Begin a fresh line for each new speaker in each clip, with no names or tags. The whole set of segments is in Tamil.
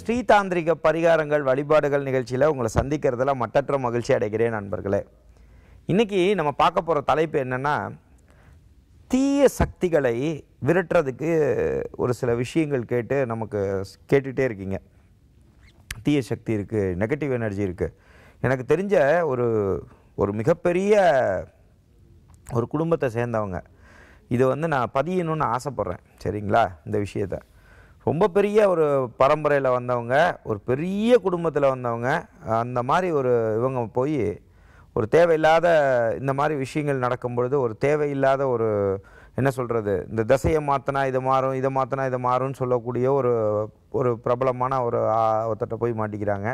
ஸ்ரீ ஸ்ரீதாந்திரிக பரிகாரங்கள் வழிபாடுகள் நிகழ்ச்சியில் உங்களை சந்திக்கிறதுல மட்டற்ற மகிழ்ச்சி அடைகிறேன் நண்பர்களே இன்றைக்கி நம்ம பார்க்க போகிற தலைப்பு என்னென்னா தீய சக்திகளை விரட்டுறதுக்கு ஒரு சில விஷயங்கள் கேட்டு நமக்கு கேட்டுகிட்டே இருக்கீங்க தீய சக்தி இருக்குது நெகட்டிவ் எனர்ஜி இருக்குது எனக்கு தெரிஞ்ச ஒரு ஒரு மிகப்பெரிய ஒரு குடும்பத்தை சேர்ந்தவங்க இது வந்து நான் பதியணும்னு ஆசைப்பட்றேன் சரிங்களா இந்த விஷயத்தை ரொம்ப பெரிய ஒரு பரம்பரையில் வந்தவங்க ஒரு பெரிய குடும்பத்தில் வந்தவங்க அந்த மாதிரி ஒரு இவங்க போய் ஒரு தேவையில்லாத இந்த மாதிரி விஷயங்கள் நடக்கும் பொழுது ஒரு தேவையில்லாத ஒரு என்ன சொல்கிறது இந்த திசையை மாற்றினா இதை மாறும் இதை மாற்றினா இதை மாறும்னு சொல்லக்கூடிய ஒரு ஒரு பிரபலமான ஒரு ஒருத்தட்ட போய் மாட்டிக்கிறாங்க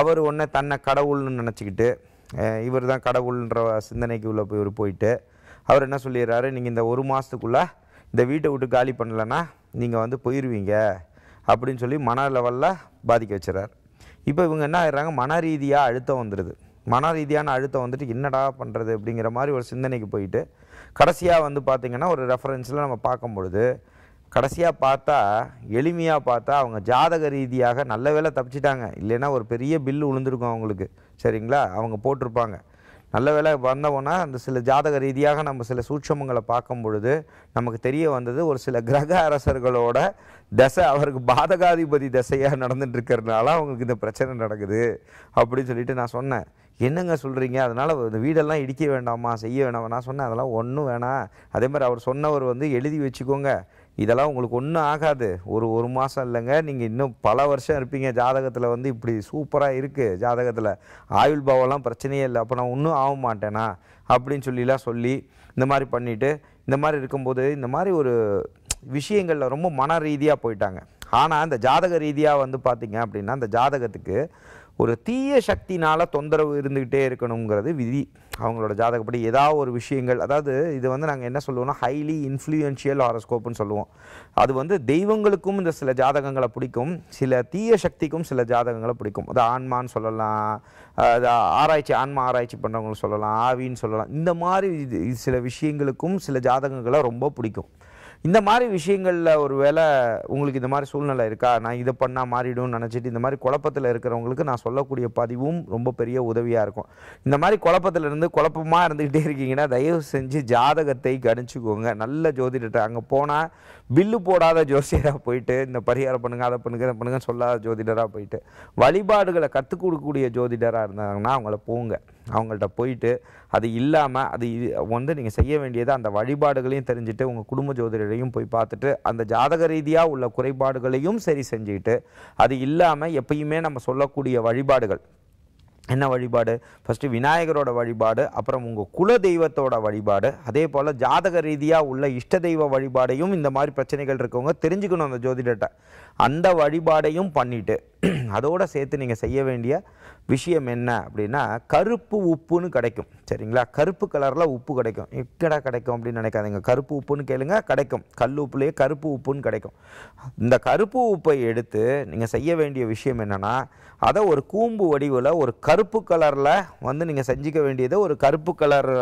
அவர் ஒன்று தன்னை கடவுள்னு நினச்சிக்கிட்டு இவர் தான் கடவுள்ன்ற சிந்தனைக்கு உள்ள போய் இவர் போயிட்டு அவர் என்ன சொல்லிடுறாரு நீங்கள் இந்த ஒரு மாதத்துக்குள்ளே இந்த வீட்டை விட்டு காலி பண்ணலைன்னா நீங்கள் வந்து போயிடுவீங்க அப்படின்னு சொல்லி மன லெவலில் பாதிக்க வச்சுறாரு இப்போ இவங்க என்ன ஆயிடுறாங்க மன ரீதியாக அழுத்தம் வந்துடுது மன ரீதியான அழுத்தம் வந்துட்டு என்னடா பண்ணுறது அப்படிங்கிற மாதிரி ஒரு சிந்தனைக்கு போயிட்டு கடைசியாக வந்து பார்த்திங்கன்னா ஒரு ரெஃபரன்ஸில் நம்ம பார்க்கும் பொழுது கடைசியாக பார்த்தா எளிமையாக பார்த்தா அவங்க ஜாதக ரீதியாக நல்ல வேலை தப்பிச்சிட்டாங்க இல்லைன்னா ஒரு பெரிய பில்லு விழுந்திருக்கும் அவங்களுக்கு சரிங்களா அவங்க போட்டிருப்பாங்க நல்ல வேலை வந்தவொன்னா அந்த சில ஜாதக ரீதியாக நம்ம சில சூட்சமங்களை பார்க்கும் பொழுது நமக்கு தெரிய வந்தது ஒரு சில கிரக அரசர்களோட தசை அவருக்கு பாதகாதிபதி தசையாக நடந்துட்டு இருக்கிறதுனால அவங்களுக்கு இந்த பிரச்சனை நடக்குது அப்படின்னு சொல்லிட்டு நான் சொன்னேன் என்னங்க சொல்கிறீங்க அதனால் இந்த வீடெல்லாம் இடிக்க வேண்டாமா செய்ய வேண்டாமா நான் சொன்னேன் அதெல்லாம் ஒன்றும் வேணாம் அதே மாதிரி அவர் சொன்னவர் வந்து எழுதி வச்சுக்கோங்க இதெல்லாம் உங்களுக்கு ஒன்றும் ஆகாது ஒரு ஒரு மாதம் இல்லைங்க நீங்கள் இன்னும் பல வருஷம் இருப்பீங்க ஜாதகத்தில் வந்து இப்படி சூப்பராக இருக்குது ஜாதகத்தில் ஆயுள் பாவம்லாம் பிரச்சனையே இல்லை அப்போ நான் ஒன்றும் ஆக மாட்டேனா அப்படின்னு சொல்லிலாம் சொல்லி இந்த மாதிரி பண்ணிவிட்டு இந்த மாதிரி இருக்கும்போது இந்த மாதிரி ஒரு விஷயங்களில் ரொம்ப மன ரீதியாக போயிட்டாங்க ஆனால் அந்த ஜாதக ரீதியாக வந்து பார்த்திங்க அப்படின்னா அந்த ஜாதகத்துக்கு ஒரு தீய சக்தினால் தொந்தரவு இருந்துக்கிட்டே இருக்கணுங்கிறது விதி அவங்களோட ஜாதகப்படி ஏதாவது ஒரு விஷயங்கள் அதாவது இது வந்து நாங்கள் என்ன சொல்லுவோம்னா ஹைலி இன்ஃப்ளூயன்ஷியல் ஹாரஸ்கோப்னு சொல்லுவோம் அது வந்து தெய்வங்களுக்கும் இந்த சில ஜாதகங்களை பிடிக்கும் சில தீய சக்திக்கும் சில ஜாதகங்களை பிடிக்கும் அது ஆன்மான்னு சொல்லலாம் அது ஆராய்ச்சி ஆன்மா ஆராய்ச்சி பண்ணுறவங்களும் சொல்லலாம் ஆவின்னு சொல்லலாம் இந்த மாதிரி சில விஷயங்களுக்கும் சில ஜாதகங்களை ரொம்ப பிடிக்கும் இந்த மாதிரி விஷயங்களில் ஒரு வேளை உங்களுக்கு இந்த மாதிரி சூழ்நிலை இருக்கா நான் இதை பண்ணால் மாறிடும்னு நினச்சிட்டு இந்த மாதிரி குழப்பத்தில் இருக்கிறவங்களுக்கு நான் சொல்லக்கூடிய பதிவும் ரொம்ப பெரிய உதவியாக இருக்கும் இந்த மாதிரி குழப்பத்தில் இருந்து குழப்பமாக இருந்துக்கிட்டே இருக்கீங்கன்னா தயவு செஞ்சு ஜாதகத்தை கணிச்சுக்கோங்க நல்ல ஜோதிடர் அங்கே போனால் பில்லு போடாத ஜோசியராக போயிட்டு இந்த பரிகாரம் பண்ணுங்க அதை பண்ணுங்க இதை பண்ணுங்க சொல்லாத ஜோதிடராக போயிட்டு வழிபாடுகளை கற்றுக் கொடுக்கக்கூடிய ஜோதிடராக இருந்தாங்கன்னா அவங்கள போங்க அவங்கள்ட்ட போயிட்டு அது இல்லாமல் அது வந்து நீங்கள் செய்ய வேண்டியது அந்த வழிபாடுகளையும் தெரிஞ்சுட்டு உங்கள் குடும்ப ஜோதிடரையும் போய் பார்த்துட்டு அந்த ஜாதக ரீதியாக உள்ள குறைபாடுகளையும் சரி செஞ்சுக்கிட்டு அது இல்லாமல் எப்பயுமே நம்ம சொல்லக்கூடிய வழிபாடுகள் என்ன வழிபாடு ஃபஸ்ட்டு விநாயகரோட வழிபாடு அப்புறம் உங்கள் குல தெய்வத்தோட வழிபாடு அதே போல் ஜாதக ரீதியாக உள்ள இஷ்ட தெய்வ வழிபாடையும் இந்த மாதிரி பிரச்சனைகள் இருக்கவங்க தெரிஞ்சுக்கணும் அந்த ஜோதிடத்தை அந்த வழிபாடையும் பண்ணிவிட்டு அதோடு சேர்த்து நீங்கள் செய்ய வேண்டிய விஷயம் என்ன அப்படின்னா கருப்பு உப்புன்னு கிடைக்கும் சரிங்களா கருப்பு கலரில் உப்பு கிடைக்கும் எக்கடா கிடைக்கும் அப்படின்னு நினைக்காதீங்க கருப்பு உப்புன்னு கேளுங்க கிடைக்கும் கல் உப்புலேயே கருப்பு உப்புன்னு கிடைக்கும் இந்த கருப்பு உப்பை எடுத்து நீங்கள் செய்ய வேண்டிய விஷயம் என்னென்னா அதை ஒரு கூம்பு வடிவில் ஒரு கருப்பு கலரில் வந்து நீங்கள் செஞ்சிக்க வேண்டியது ஒரு கருப்பு கலர்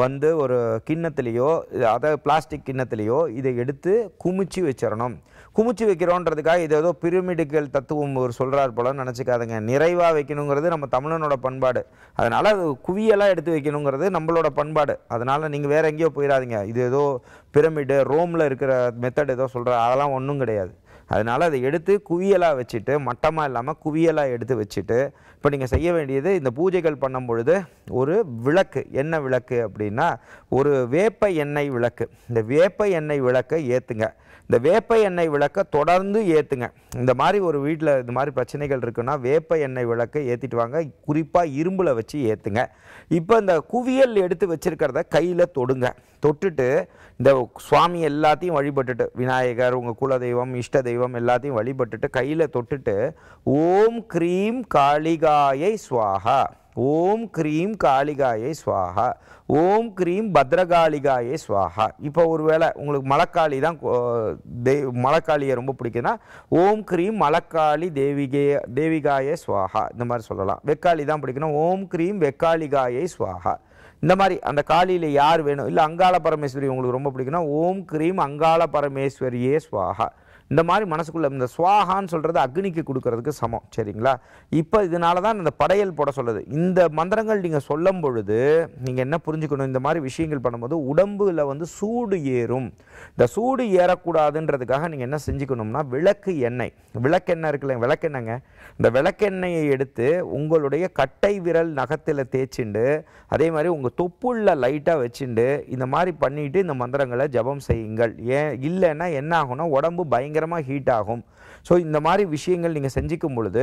வந்து ஒரு கிண்ணத்துலேயோ அதாவது பிளாஸ்டிக் கிண்ணத்துலேயோ இதை எடுத்து குமிச்சு வச்சிடணும் குமிச்சு வைக்கிறோன்றதுக்காக இது ஏதோ பிரிமிடுக்கல் தத்துவம் ஒரு சொல்கிறார் போலன்னு நினச்சிக்காதுங்க நிறைவாக வைக்கணுங்கிறது நம்ம தமிழனோட பண்பாடு அதனால் அது குவியெல்லாம் எடுத்து வைக்கணுங்கிறது நம்மளோட பண்பாடு அதனால் நீங்கள் வேறு எங்கேயோ போயிடாதீங்க இது ஏதோ பிரமிடு ரோமில் இருக்கிற மெத்தட் ஏதோ சொல்கிற அதெல்லாம் ஒன்றும் கிடையாது அதனால் அதை எடுத்து குவியலாக வச்சுட்டு மட்டமாக இல்லாமல் குவியலாக எடுத்து வச்சுட்டு இப்போ நீங்கள் செய்ய வேண்டியது இந்த பூஜைகள் பண்ணும் பொழுது ஒரு விளக்கு என்ன விளக்கு அப்படின்னா ஒரு வேப்ப எண்ணெய் விளக்கு இந்த வேப்ப எண்ணெய் விளக்கை ஏற்றுங்க இந்த வேப்ப எண்ணெய் விளக்கை தொடர்ந்து ஏற்றுங்க இந்த மாதிரி ஒரு வீட்டில் இந்த மாதிரி பிரச்சனைகள் இருக்குன்னா வேப்ப எண்ணெய் விளக்கை ஏற்றிட்டு வாங்க குறிப்பாக இரும்பில் வச்சு ஏற்றுங்க இப்போ இந்த குவியல் எடுத்து வச்சுருக்கிறத கையில் தொடுங்க தொட்டுட்டு இந்த சுவாமி எல்லாத்தையும் வழிபட்டுட்டு விநாயகர் உங்கள் குலதெய்வம் இஷ்ட தெய்வம் தெய்வம் எல்லாத்தையும் வழிபட்டுட்டு கையில் தொட்டுட்டு ஓம் க்ரீம் காளிகாயை ஸ்வாகா ஓம் க்ரீம் காளிகாயை ஸ்வாகா ஓம் க்ரீம் பத்ரகாளிகாயை ஸ்வாகா இப்போ ஒரு வேளை உங்களுக்கு மலக்காளி தான் தே மலக்காளியை ரொம்ப பிடிக்குன்னா ஓம் க்ரீம் மலக்காளி தேவிகே தேவிகாயை ஸ்வாகா இந்த மாதிரி சொல்லலாம் வெக்காளி தான் பிடிக்கணும் ஓம் க்ரீம் வெக்காளிகாயை ஸ்வாகா இந்த மாதிரி அந்த காலியில் யார் வேணும் இல்லை அங்காள பரமேஸ்வரி உங்களுக்கு ரொம்ப பிடிக்குன்னா ஓம் க்ரீம் அங்காள பரமேஸ்வரியே ஸ்வாகா இந்த மாதிரி மனசுக்குள்ளே இந்த சுவாகான்னு சொல்கிறது அக்னிக்கு கொடுக்கறதுக்கு சமம் சரிங்களா இப்போ இதனால தான் இந்த படையல் போட சொல்லுது இந்த மந்திரங்கள் நீங்கள் சொல்லும் பொழுது நீங்கள் என்ன புரிஞ்சுக்கணும் இந்த மாதிரி விஷயங்கள் பண்ணும்போது உடம்புல வந்து சூடு ஏறும் இந்த சூடு ஏறக்கூடாதுன்றதுக்காக நீங்கள் என்ன செஞ்சுக்கணும்னா விளக்கு எண்ணெய் விளக்கெண்ணெய் இருக்குல்ல விளக்கெண்ணெங்க இந்த விளக்கெண்ணெயை எடுத்து உங்களுடைய கட்டை விரல் நகத்தில் தேய்ச்சிண்டு அதே மாதிரி உங்கள் தொப்புள்ள லைட்டாக வச்சுண்டு இந்த மாதிரி பண்ணிவிட்டு இந்த மந்திரங்களை ஜபம் செய்யுங்கள் ஏன் இல்லைன்னா என்ன ஆகும்னா உடம்பு பயங்கர பயங்கரமாக ஹீட் ஆகும் ஸோ இந்த மாதிரி விஷயங்கள் நீங்கள் செஞ்சிக்கும் பொழுது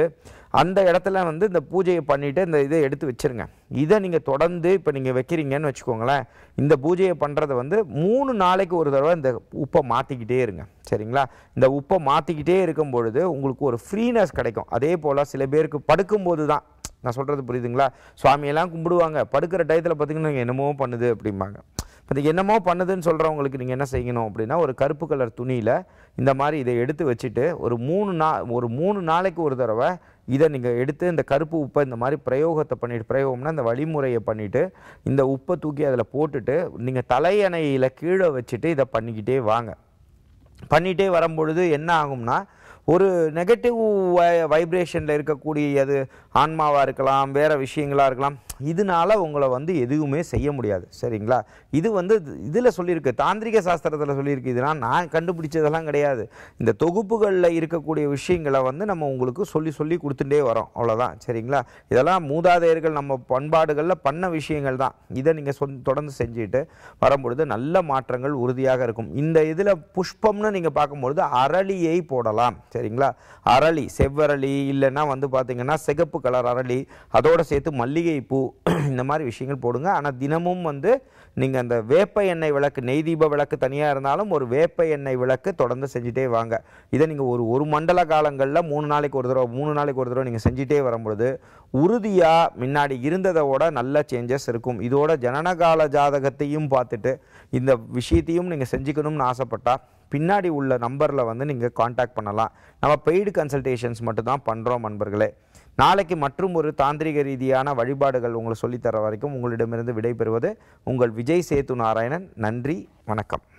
அந்த இடத்துல வந்து இந்த பூஜையை பண்ணிவிட்டு இந்த இதை எடுத்து வச்சுருங்க இதை நீங்கள் தொடர்ந்து இப்போ நீங்கள் வைக்கிறீங்கன்னு வச்சுக்கோங்களேன் இந்த பூஜையை பண்ணுறதை வந்து மூணு நாளைக்கு ஒரு தடவை இந்த உப்பை மாற்றிக்கிட்டே இருங்க சரிங்களா இந்த உப்பை மாற்றிக்கிட்டே இருக்கும் பொழுது உங்களுக்கு ஒரு ஃப்ரீனஸ் கிடைக்கும் அதே போல் சில பேருக்கு படுக்கும்போது தான் நான் சொல்கிறது புரியுதுங்களா சுவாமியெல்லாம் கும்பிடுவாங்க படுக்கிற டயத்தில் பார்த்திங்கன்னா என்னமோ பண்ணுது அப்படிம்பாங்க அது என்னமோ பண்ணுதுன்னு சொல்கிறவங்களுக்கு நீங்கள் என்ன செய்யணும் அப்படின்னா ஒரு கருப்பு கலர் துணியில் இந்த மாதிரி இதை எடுத்து வச்சுட்டு ஒரு மூணு நா ஒரு மூணு நாளைக்கு ஒரு தடவை இதை நீங்கள் எடுத்து இந்த கருப்பு உப்பை இந்த மாதிரி பிரயோகத்தை பண்ணிட்டு பிரயோகம்னா இந்த வழிமுறையை பண்ணிவிட்டு இந்த உப்பை தூக்கி அதில் போட்டுட்டு நீங்கள் தலையணையில் கீழே வச்சுட்டு இதை பண்ணிக்கிட்டே வாங்க பண்ணிகிட்டே வரும்பொழுது என்ன ஆகும்னா ஒரு நெகட்டிவ் வைப்ரேஷனில் இருக்கக்கூடிய அது ஆன்மாவாக இருக்கலாம் வேறு விஷயங்களாக இருக்கலாம் இதனால் உங்களை வந்து எதுவுமே செய்ய முடியாது சரிங்களா இது வந்து இதில் சொல்லியிருக்கு தாந்திரிக சாஸ்திரத்தில் சொல்லியிருக்கு இதெல்லாம் நான் கண்டுபிடிச்சதெல்லாம் கிடையாது இந்த தொகுப்புகளில் இருக்கக்கூடிய விஷயங்களை வந்து நம்ம உங்களுக்கு சொல்லி சொல்லி கொடுத்துட்டே வரோம் அவ்வளோதான் சரிங்களா இதெல்லாம் மூதாதையர்கள் நம்ம பண்பாடுகளில் பண்ண விஷயங்கள் தான் இதை நீங்கள் சொ தொடர்ந்து செஞ்சுட்டு வரும்பொழுது நல்ல மாற்றங்கள் உறுதியாக இருக்கும் இந்த இதில் புஷ்பம்னு நீங்கள் பார்க்கும்பொழுது அரளியை போடலாம் சரிங்களா அரளி செவ்வரளி இல்லைன்னா வந்து பார்த்திங்கன்னா சிகப்பு கலர் அரளி அதோடு சேர்த்து மல்லிகை பூ இந்த மாதிரி விஷயங்கள் போடுங்க ஆனால் தினமும் வந்து நீங்கள் அந்த வேப்ப எண்ணெய் விளக்கு நெய் தீப விளக்கு தனியாக இருந்தாலும் ஒரு வேப்ப எண்ணெய் விளக்கு தொடர்ந்து செஞ்சுட்டே வாங்க இதை நீங்கள் ஒரு ஒரு மண்டல காலங்களில் மூணு நாளைக்கு ஒரு தடவை மூணு நாளைக்கு ஒரு தடவை நீங்கள் செஞ்சுட்டே வரும்பொழுது உறுதியாக முன்னாடி இருந்ததோட நல்ல சேஞ்சஸ் இருக்கும் இதோட ஜனனகால ஜாதகத்தையும் பார்த்துட்டு இந்த விஷயத்தையும் நீங்கள் செஞ்சுக்கணும்னு ஆசைப்பட்டால் பின்னாடி உள்ள நம்பரில் வந்து நீங்கள் காண்டாக்ட் பண்ணலாம் நம்ம பெய்டு கன்சல்டேஷன்ஸ் மட்டும்தான் பண்ணுறோம் நண்பர்களே நாளைக்கு மற்றும் ஒரு தாந்திரிக ரீதியான வழிபாடுகள் உங்களை சொல்லித்தர வரைக்கும் உங்களிடமிருந்து விடைபெறுவது உங்கள் விஜய் சேத்து நாராயணன் நன்றி வணக்கம்